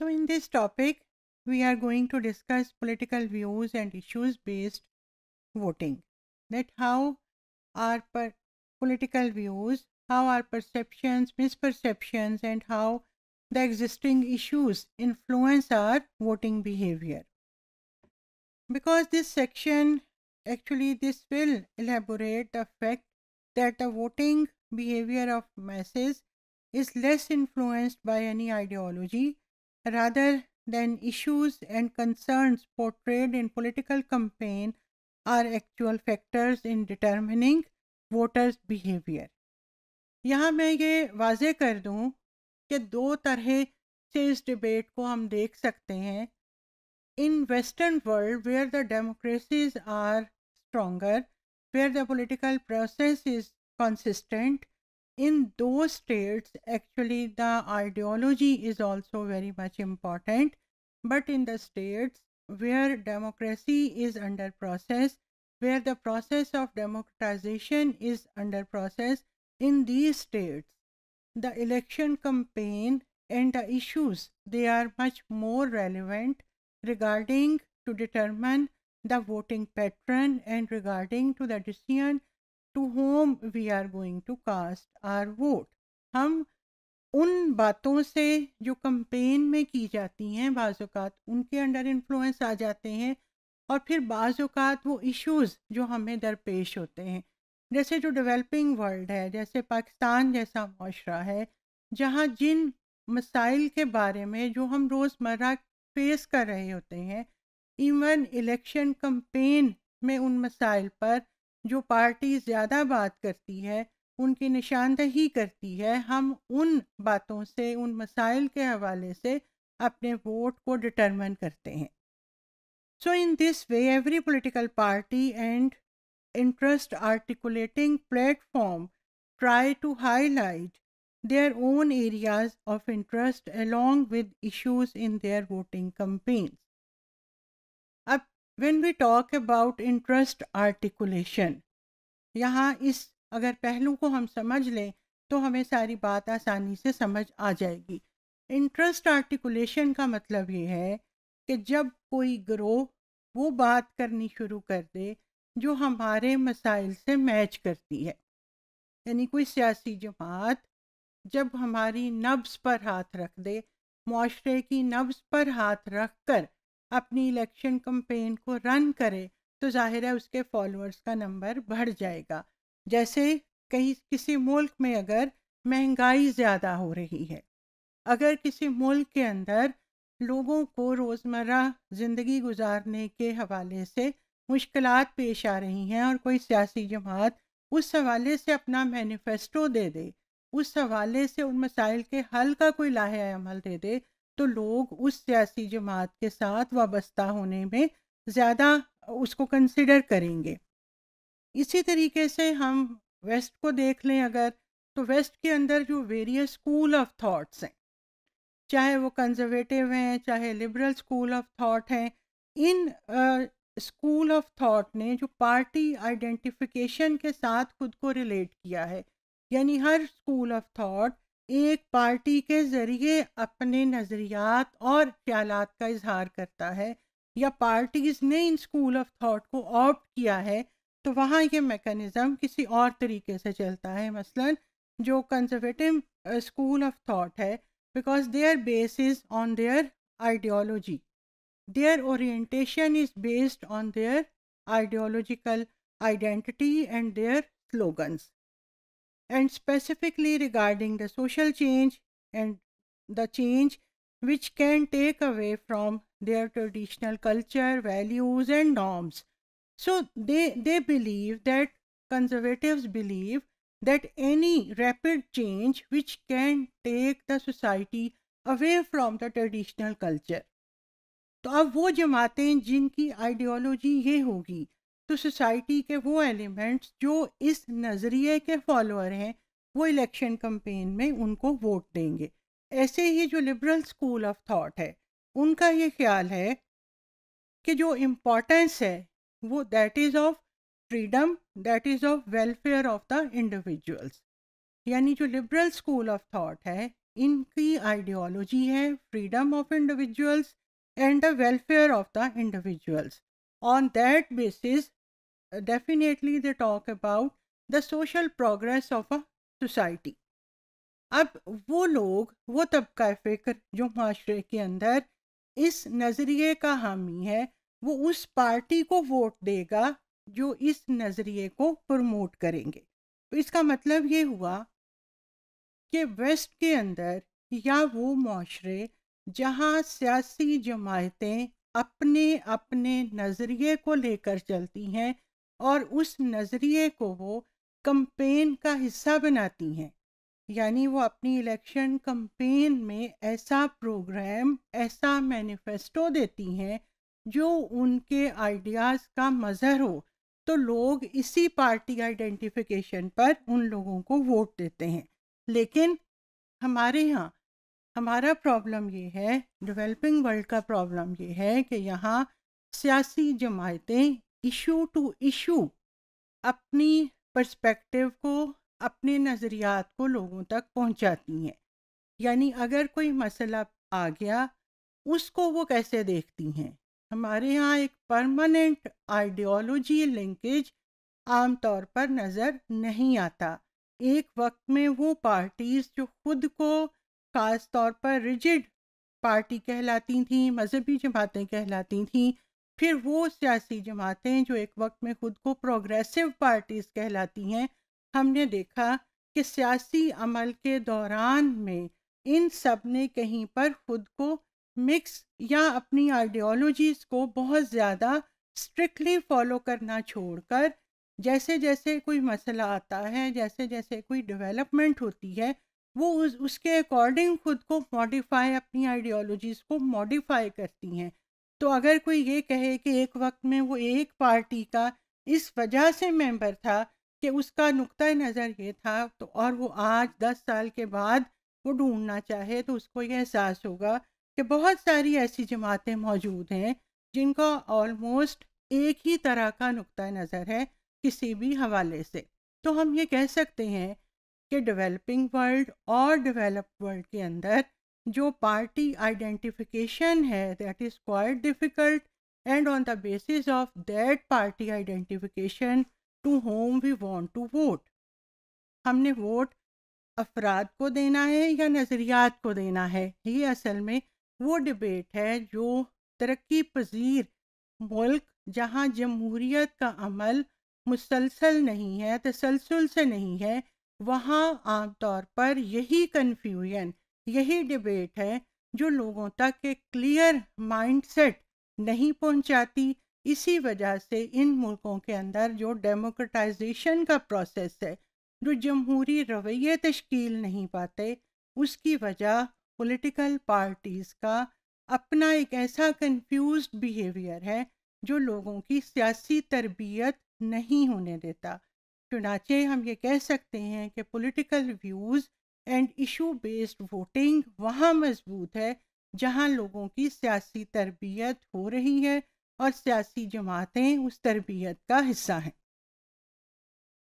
So in this topic, we are going to discuss political views and issues based voting. That how our political views, how our perceptions, misperceptions and how the existing issues influence our voting behavior. Because this section actually this will elaborate the fact that the voting behavior of masses is less influenced by any ideology rather than issues and concerns portrayed in political campaign are actual factors in determining voters behavior यहाँ मैं ये वाजे कर दूँ कि दो तरह से इस डिबेट को हम देख सकते हैं in western world where the democracies are stronger, where the political process is consistent, in those states, actually the ideology is also very much important. But in the states where democracy is under process, where the process of democratization is under process, in these states, the election campaign and the issues, they are much more relevant regarding to determine the voting pattern and regarding to the decision to whom we are going to cast our vote हम उन बातों से जो campaign में की जाती हैं बाज़ात उनके अंडर इन्फ्लुएंस आ जाते हैं और फिर बाज़ात वो इश्यूज जो हमें दरपेश होते हैं जैसे जो डेवलपिंग वर्ल्ड है जैसे पाकिस्तान जैसा माशरा है जहाँ जिन मसाइल के बारे में जो हम रोज़मर्रा फेस कर रहे होते हैं इवन इलेक्शन कंपेन में उन मसाइल पर जो पार्टी ज़्यादा बात करती है उनकी निशानदही करती है हम उन बातों से उन मसाइल के हवाले से अपने वोट को डिटरमिन करते हैं so in this way every political party and interest articulating platform try to highlight their own areas of interest along with issues in their voting campaign when we talk about interest articulation यहाँ इस अगर पहलू को हम समझ लें तो हमें सारी बात आसानी से समझ आ जाएगी इंटरेस्ट आर्टिकुलेशन का मतलब ये है कि जब कोई ग्रोह वो बात करनी शुरू कर दे जो हमारे मसाइल से मैच करती है यानी कोई सियासी जमात जब हमारी नब्स पर हाथ रख दे माशरे की नब्स पर हाथ रख कर अपनी इलेक्शन कंपेन को रन करे तो जाहिर है उसके फॉलोअर्स का नंबर बढ़ जाएगा जैसे कहीं किसी मुल्क में अगर महंगाई ज़्यादा हो रही है अगर किसी मुल्क के अंदर लोगों को रोज़मर्रा ज़िंदगी गुजारने के हवाले से मुश्किल पेश आ रही हैं और कोई सियासी जमात उस हवाले से अपना मैनिफेस्टो दे दे उस हवाले से उन मसाइल के हल का कोई लाह अमल दे दे तो लोग उस सियासी जमात के साथ वाबस्ता होने में ज़्यादा उसको कंसिडर करेंगे इसी तरीके से हम वेस्ट को देख लें अगर तो वेस्ट के अंदर जो वेरियस स्कूल ऑफ थाट्स हैं चाहे वो कंजर्वेटिव हैं चाहे लिबरल स्कूल ऑफ थाट हैं इन स्कूल ऑफ थाट ने जो पार्टी आइडेंटिफिकेशन के साथ खुद को रिलेट किया है यानी हर स्कूल ऑफ थाट एक पार्टी के जरिए अपने नज़रियात और ख्याल का इजहार करता है या पार्टीज ने इन स्कूल ऑफ थॉट को ऑप्ट किया है तो वहाँ ये मेकनिज़म किसी और तरीके से चलता है मसलन जो कंजर्वेटिव स्कूल ऑफ थॉट है because their base on their ideology their orientation is based on their ideological identity and their slogans and specifically regarding the social change and the change which can take away from their traditional culture, values and norms. So they, they believe that conservatives believe that any rapid change which can take the society away from the traditional culture. तो अब वो जमातें जिनकी ideology ये होगी तो society के वो elements जो इस नज़रिए के फॉलोअर हैं वो इलेक्शन कम्पेन में उनको वोट देंगे ऐसे ही जो लिबरल स्कूल ऑफ थॉट है उनका ये ख्याल है कि जो इम्पोर्टेंस है वो that is of freedom that is of welfare of the individuals यानी जो लिबरल स्कूल ऑफ थॉट है इनकी आइडियोलॉजी है freedom of individuals and the welfare of the individuals on that basis definitely they talk about the social progress of a society अब वो लोग वो तबका फ़िक्र जो माशरे के अंदर इस नज़रिए का हामी है वो उस पार्टी को वोट देगा जो इस नज़रिए को प्रमोट करेंगे तो इसका मतलब ये हुआ कि वेस्ट के अंदर या वो माशरे जहाँ सियासी जमातें अपने अपने नज़रिए को लेकर चलती हैं और उस नज़रिए को वो कम्पेन का हिस्सा बनाती हैं यानी वो अपनी इलेक्शन कम्पेन में ऐसा प्रोग्राम ऐसा मैनिफेस्टो देती हैं जो उनके आइडियाज़ का मज़हर हो तो लोग इसी पार्टी आइडेंटिफिकेशन पर उन लोगों को वोट देते हैं लेकिन हमारे यहाँ हमारा प्रॉब्लम ये है डेवलपिंग वर्ल्ड का प्रॉब्लम ये है कि यहाँ सियासी जमातें इशू टू इशू अपनी पर्सपेक्टिव को अपने नज़रियात को लोगों तक पहुंचाती हैं यानी अगर कोई मसला आ गया उसको वो कैसे देखती हैं हमारे यहाँ एक परमानेंट आइडियोलॉजी लिंकेज आम तौर पर नज़र नहीं आता एक वक्त में वो पार्टीज़ जो खुद को ख़ास तौर पर रिजिड पार्टी कहलाती थी मजहबी जमातें कहलाती थी फिर वो सियासी जमातें जो एक वक्त में खुद को प्रोग्रेसिव पार्टीज कहलाती हैं हमने देखा कि सियासी अमल के दौरान में इन सब ने कहीं पर खुद को मिक्स या अपनी आइडियोलॉजीज़ को बहुत ज़्यादा स्ट्रिक्टली फॉलो करना छोड़कर जैसे जैसे कोई मसला आता है जैसे जैसे कोई डेवलपमेंट होती है वो उस उसके अकॉर्डिंग खुद को मॉडिफाई अपनी आइडियोलॉजीज़ को मॉडिफाई करती हैं तो अगर कोई ये कहे कि एक वक्त में वो एक पार्टी का इस वजह से मेंबर था कि उसका नुक़ नज़र ये था तो और वो आज दस साल के बाद वो ढूंढना चाहे तो उसको ये एहसास होगा कि बहुत सारी ऐसी जमातें मौजूद हैं जिनका ऑलमोस्ट एक ही तरह का नुक़ नज़र है किसी भी हवाले से तो हम ये कह सकते हैं कि डेवलपिंग वर्ल्ड और डेवलप्ड वर्ल्ड के अंदर जो पार्टी आइडेंटिफिकेशन है that is quite difficult and on the basis of that party identification to whom we want to vote हमने वोट अफराद को देना है या नज़रियात को देना है ये असल में वो डिबेट है जो तरक्की पजीर मुल्क जहाँ जमहूरीत का अमल मुसलसल नहीं है तसलसल से नहीं है वहाँ आमतौर पर यही कन्फ्यूजन यही डिबेट है जो लोगों तक एक क्लियर माइंडसेट नहीं पहुंचाती इसी वजह से इन मुल्कों के अंदर जो डेमोक्रेटाइजेशन का प्रोसेस है जो जमहूरी रवैये तश्कील नहीं पाते उसकी वजह पॉलिटिकल पार्टीज़ का अपना एक ऐसा कंफ्यूज बिहेवियर है जो लोगों की सियासी तरबियत नहीं होने देता चुनाचे हम ये कह सकते हैं कि political views and issue based voting वहाँ मजबूत है जहाँ लोगों की सियासी तरबियत हो रही है और सियासी जमातें उस तरबियत का हिस्सा हैं